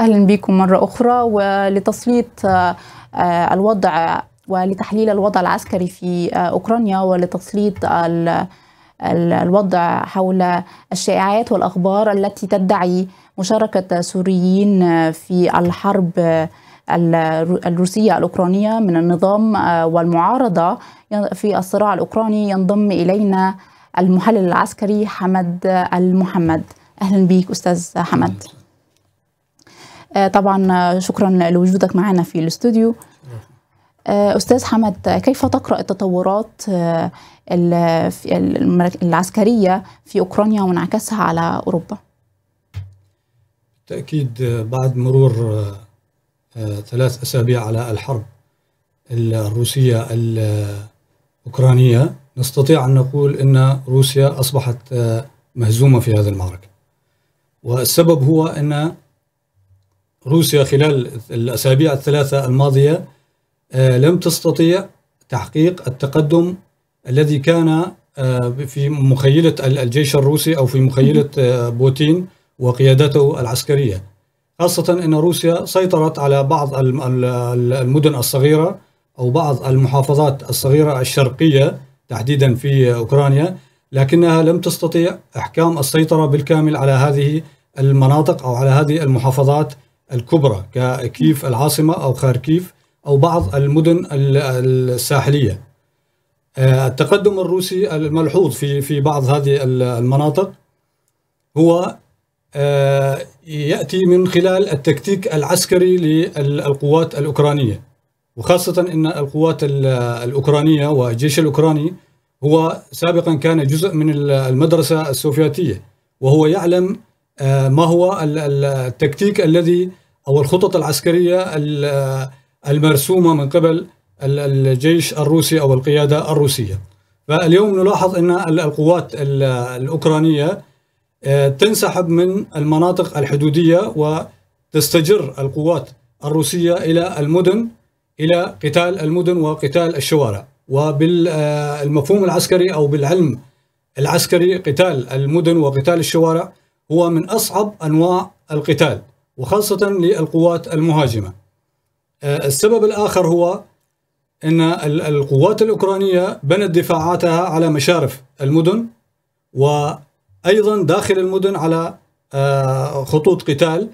اهلا بكم مره اخرى ولتسليط آه، آه، الوضع ولتحليل الوضع العسكري في آه، اوكرانيا ولتسليط الوضع حول الشائعات والاخبار التي تدعي مشاركه سوريين في الحرب الروسيه الاوكرانيه من النظام والمعارضه في الصراع الاوكراني ينضم الينا المحلل العسكري حمد المحمد اهلا بك استاذ حمد آه، طبعا آه، شكرا لوجودك معنا في الاستوديو آه، أستاذ حمد كيف تقرأ التطورات العسكرية في أوكرانيا وانعكاسها على أوروبا؟ بالتأكيد بعد مرور ثلاث أسابيع على الحرب الروسية الأوكرانية نستطيع أن نقول أن روسيا أصبحت مهزومة في هذه المعركة والسبب هو أن روسيا خلال الأسابيع الثلاثة الماضية آه، لم تستطيع تحقيق التقدم الذي كان آه، في مخيلة الجيش الروسي أو في مخيلة آه، بوتين وقيادته العسكرية خاصة أن روسيا سيطرت على بعض المدن الصغيرة أو بعض المحافظات الصغيرة الشرقية تحديدا في أوكرانيا لكنها لم تستطيع إحكام السيطرة بالكامل على هذه المناطق أو على هذه المحافظات الكبرى ككيف العاصمة أو خاركيف أو بعض المدن الساحلية آه، التقدم الروسي الملحوظ في في بعض هذه المناطق هو آه، يأتي من خلال التكتيك العسكري للقوات الأوكرانية وخاصة أن القوات الأوكرانية والجيش الأوكراني هو سابقا كان جزء من المدرسة السوفياتية وهو يعلم آه، ما هو التكتيك الذي او الخطط العسكريه آه، المرسومه من قبل الجيش الروسي او القياده الروسيه. فاليوم نلاحظ ان القوات الاوكرانيه آه، تنسحب من المناطق الحدوديه وتستجر القوات الروسيه الى المدن الى قتال المدن وقتال الشوارع وبالمفهوم العسكري او بالعلم العسكري قتال المدن وقتال الشوارع هو من أصعب أنواع القتال وخاصة للقوات المهاجمة آه، السبب الآخر هو أن القوات الأوكرانية بنت دفاعاتها على مشارف المدن وأيضا داخل المدن على آه، خطوط قتال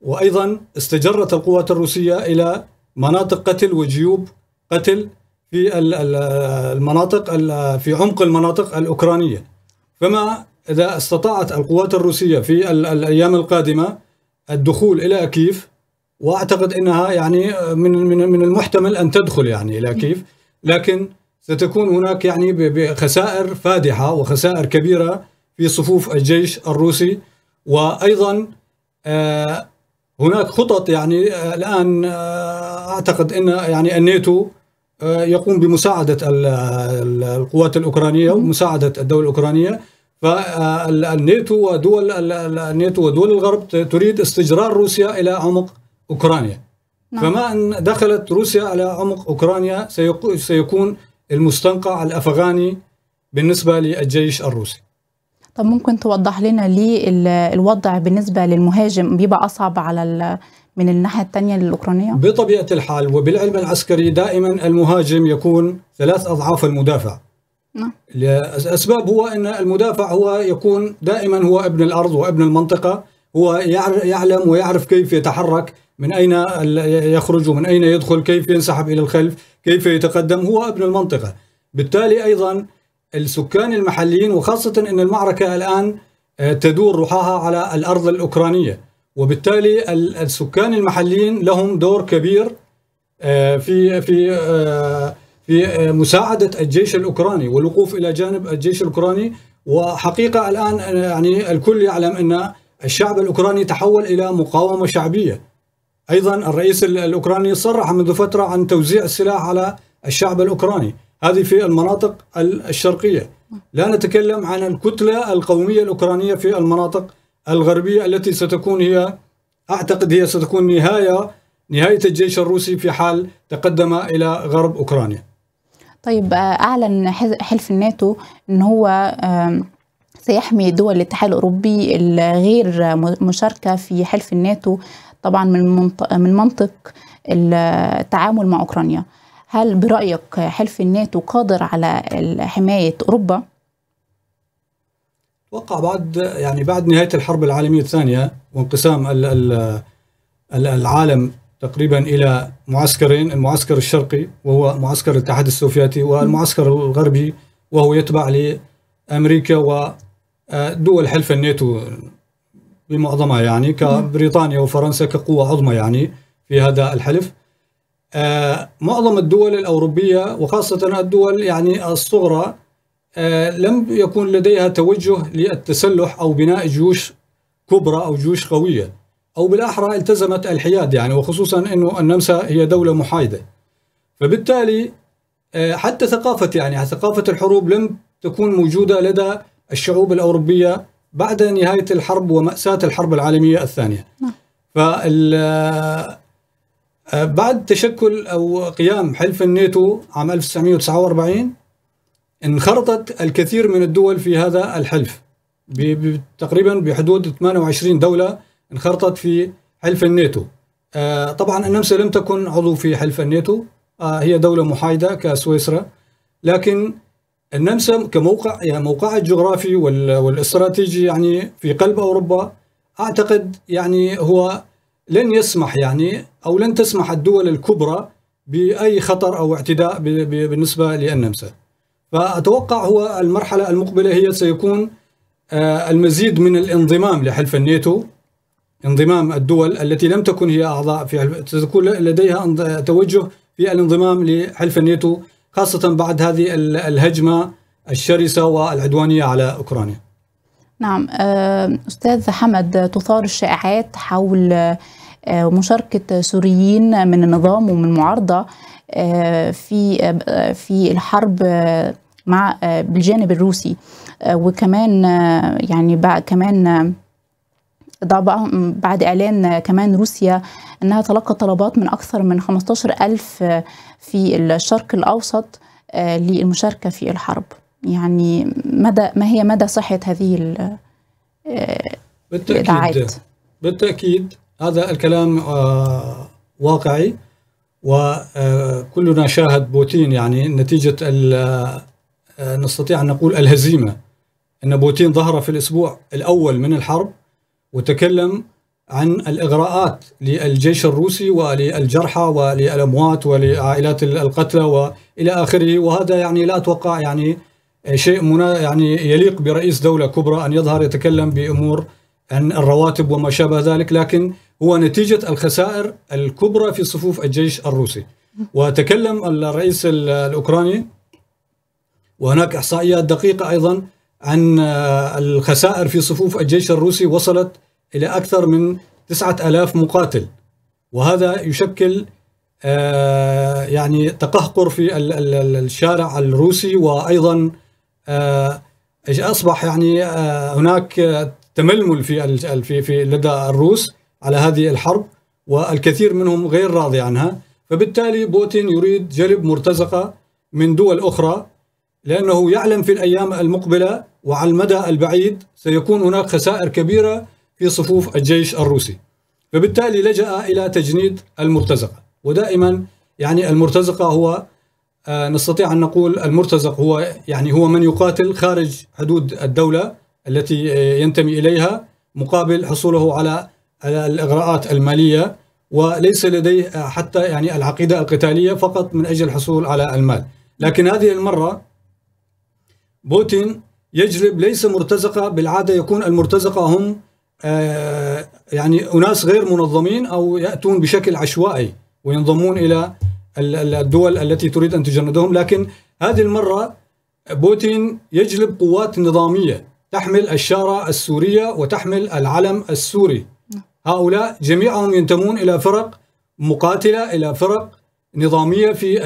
وأيضا استجرت القوات الروسية إلى مناطق قتل وجيوب قتل في المناطق في عمق المناطق الأوكرانية فما إذا استطاعت القوات الروسية في الأيام القادمة الدخول إلى كيف وأعتقد أنها يعني من من من المحتمل أن تدخل يعني إلى كيف لكن ستكون هناك يعني بخسائر فادحة وخسائر كبيرة في صفوف الجيش الروسي وأيضا آه، هناك خطط يعني آه، الآن آه، أعتقد أن يعني الناتو يقوم بمساعدة القوات الأوكرانية ومساعدة الدولة الأوكرانية فالناتو ودول الناتو ودول الغرب تريد استجرار روسيا الى عمق اوكرانيا نعم. فما ان دخلت روسيا على عمق اوكرانيا سيكون المستنقع الافغاني بالنسبه للجيش الروسي طب ممكن توضح لنا ليه الوضع بالنسبه للمهاجم بيبقى اصعب على من الناحيه الثانيه للاوكرانيه؟ بطبيعه الحال وبالعلم العسكري دائما المهاجم يكون ثلاث اضعاف المدافع نعم. الأسباب هو أن المدافع هو يكون دائما هو ابن الأرض وابن المنطقة هو يعلم ويعرف كيف يتحرك من أين يخرج ومن أين يدخل كيف ينسحب إلى الخلف كيف يتقدم هو ابن المنطقة بالتالي أيضا السكان المحليين وخاصة أن المعركة الآن آه، تدور رحاها على الأرض الأوكرانية وبالتالي السكان المحليين لهم دور كبير آه، في في آه، في آه، مساعدة الجيش الأوكراني والوقوف إلى جانب الجيش الأوكراني وحقيقة الآن آه، يعني الكل يعلم أن الشعب الأوكراني تحول إلى مقاومة شعبية أيضا الرئيس الأوكراني صرح منذ فترة عن توزيع السلاح على الشعب الأوكراني هذه في المناطق الشرقية لا نتكلم عن الكتلة القومية الأوكرانية في المناطق الغربية التي ستكون هي أعتقد هي ستكون نهاية نهاية الجيش الروسي في حال تقدم إلى غرب أوكرانيا طيب آه، أعلن حلف الناتو أن هو سيحمي دول الاتحاد الأوروبي الغير مشاركة في حلف الناتو طبعا من منطق التعامل مع أوكرانيا هل برأيك حلف الناتو قادر على حماية أوروبا؟ أتوقع بعد يعني بعد نهاية الحرب العالمية الثانية وانقسام العالم تقريبا إلى معسكرين المعسكر الشرقي وهو معسكر الاتحاد السوفيتي والمعسكر الغربي وهو يتبع لأمريكا ودول آه، حلف الناتو بمعظمها يعني كبريطانيا وفرنسا كقوة عظمى يعني في هذا الحلف آه، معظم الدول الأوروبية وخاصة الدول يعني الصغرى آه، لم يكن لديها توجه للتسلح أو بناء جيوش كبرى أو جيوش قوية أو بالأحرى التزمت الحياد يعني وخصوصا أنه النمسا هي دولة محايدة فبالتالي آه، حتى ثقافة يعني ثقافة الحروب لم تكون موجودة لدى الشعوب الأوروبية بعد نهاية الحرب ومأساة الحرب العالمية الثانية نعم. فال آه، آه، بعد تشكل أو قيام حلف الناتو عام 1949 انخرطت الكثير من الدول في هذا الحلف تقريبا بحدود 28 دولة انخرطت في حلف الناتو آه، طبعا النمسا لم تكن عضو في حلف الناتو آه، هي دولة محايدة كسويسرا لكن النمسا كموقع يعني موقعها الجغرافي والاستراتيجي يعني في قلب أوروبا أعتقد يعني هو لن يسمح يعني أو لن تسمح الدول الكبرى بأي خطر أو اعتداء بالنسبة للنمسا فأتوقع هو المرحلة المقبلة هي سيكون آه، المزيد من الانضمام لحلف الناتو انضمام الدول التي لم تكن هي أعضاء في حلف تكون لديها توجه في الانضمام لحلف الناتو خاصة بعد هذه الهجمة الشرسة والعدوانية على أوكرانيا نعم آه، أستاذ حمد تثار الشائعات حول آه، مشاركة سوريين من النظام ومن المعارضة آه، في في الحرب مع بالجانب الروسي وكمان يعني بقى كمان بعد إعلان كمان روسيا أنها تلقت طلبات من أكثر من 15 ألف في الشرق الأوسط آه، للمشاركة في الحرب يعني مدى ما هي مدى صحة هذه آه، بالتأكيد بالتأكيد هذا الكلام آه، واقعي وكلنا شاهد بوتين يعني نتيجة نستطيع أن نقول الهزيمة أن بوتين ظهر في الأسبوع الأول من الحرب وتكلم عن الإغراءات للجيش الروسي وللجرحى وللأموات ولعائلات القتلى وإلى آخره وهذا يعني لا أتوقع يعني شيء منا يعني يليق برئيس دولة كبرى أن يظهر يتكلم بأمور عن الرواتب وما شابه ذلك لكن هو نتيجة الخسائر الكبرى في صفوف الجيش الروسي وتكلم الرئيس الأوكراني وهناك إحصائيات دقيقة أيضا عن آه، الخسائر في صفوف الجيش الروسي وصلت إلى أكثر من 9000 مقاتل وهذا يشكل آه، يعني تقهقر في الشارع الروسي وأيضا آه، أصبح يعني هناك تململ في في في لدى الروس على هذه الحرب والكثير منهم غير راضي عنها فبالتالي بوتين يريد جلب مرتزقة من دول أخرى لأنه يعلم في الأيام المقبلة وعلى المدى البعيد سيكون هناك خسائر كبيرة في صفوف الجيش الروسي فبالتالي لجأ إلى تجنيد المرتزقة ودائما يعني المرتزقة هو آه، نستطيع أن نقول المرتزق هو يعني هو من يقاتل خارج حدود الدولة التي آه، ينتمي إليها مقابل حصوله على الإغراءات المالية وليس لديه آه، حتى يعني العقيدة القتالية فقط من أجل الحصول على المال لكن هذه المرة بوتين يجلب ليس مرتزقة بالعادة يكون المرتزقة هم آه، يعني أناس غير منظمين أو يأتون بشكل عشوائي وينضمون إلى الدول التي تريد أن تجندهم لكن هذه المرة بوتين يجلب قوات نظامية تحمل الشارة السورية وتحمل العلم السوري هؤلاء جميعهم ينتمون إلى فرق مقاتلة إلى فرق نظامية في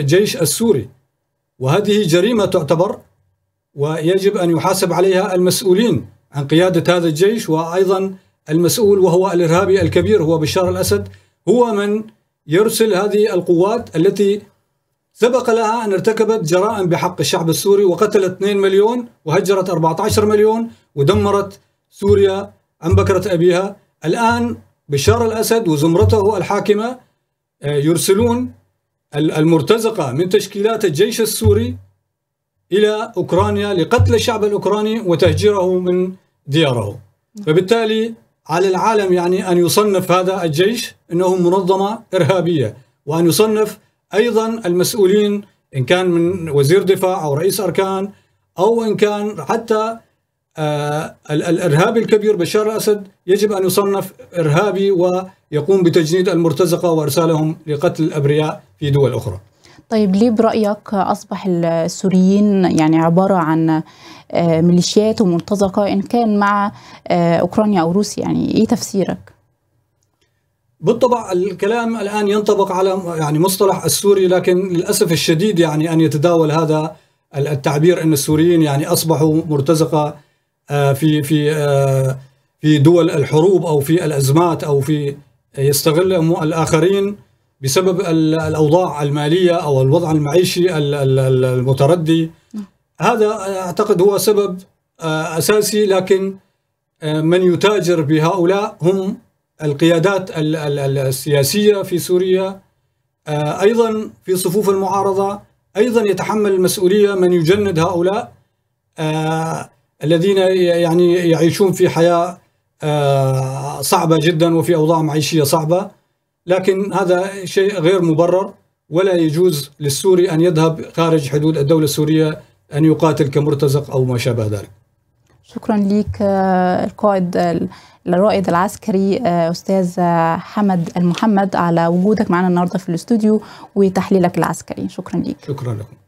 الجيش السوري وهذه جريمة تعتبر ويجب أن يحاسب عليها المسؤولين عن قيادة هذا الجيش وأيضا المسؤول وهو الإرهابي الكبير هو بشار الأسد هو من يرسل هذه القوات التي سبق لها أن ارتكبت جرائم بحق الشعب السوري وقتلت 2 مليون وهجرت 14 مليون ودمرت سوريا عن بكرة أبيها الآن بشار الأسد وزمرته الحاكمة آه، يرسلون المرتزقة من تشكيلات الجيش السوري إلى أوكرانيا لقتل الشعب الأوكراني وتهجيره من دياره فبالتالي على العالم يعني أن يصنف هذا الجيش أنه منظمة إرهابية وأن يصنف أيضا المسؤولين إن كان من وزير دفاع أو رئيس أركان أو إن كان حتى آه، الإرهابي الكبير بشار الأسد يجب أن يصنف إرهابي ويقوم بتجنيد المرتزقة وإرسالهم لقتل الأبرياء في دول أخرى طيب ليه برأيك أصبح السوريين يعني عبارة عن آه، ميليشيات ومرتزقة إن كان مع آه، أوكرانيا أو روسيا يعني إيه تفسيرك؟ بالطبع الكلام الآن ينطبق على يعني مصطلح السوري لكن للأسف الشديد يعني أن يتداول هذا التعبير أن السوريين يعني أصبحوا مرتزقة آه، في في في دول الحروب أو في الأزمات أو في يستغلهم الآخرين بسبب الاوضاع الماليه او الوضع المعيشي المتردي هذا اعتقد هو سبب آه، اساسي لكن آه، من يتاجر بهؤلاء هم القيادات السياسيه في سوريا آه، ايضا في صفوف المعارضه ايضا يتحمل المسؤوليه من يجند هؤلاء الذين يعني يعيشون في حياه صعبه جدا وفي اوضاع معيشيه صعبه لكن هذا شيء غير مبرر ولا يجوز للسوري أن يذهب خارج حدود الدولة السورية أن يقاتل كمرتزق أو ما شابه ذلك شكرا لك آه، القائد الرائد العسكري آه، أستاذ آه، حمد المحمد على وجودك معنا النهاردة في الاستوديو وتحليلك العسكري شكرا لك شكرا لكم